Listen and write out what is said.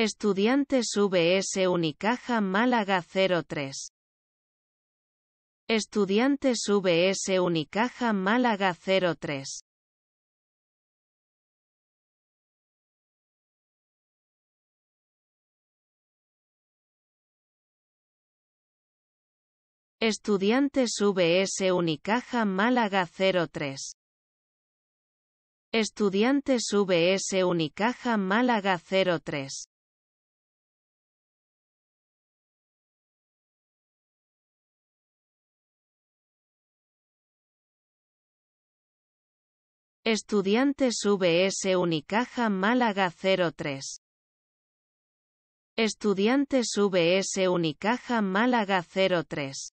Estudiantes VS Unicaja Málaga 03. Estudiantes VS Unicaja Málaga 03. Estudiantes VS Unicaja Málaga 03. Estudiantes VS Unicaja Málaga 03. Estudiantes VS Unicaja Málaga 03. Estudiantes VS Unicaja Málaga 03.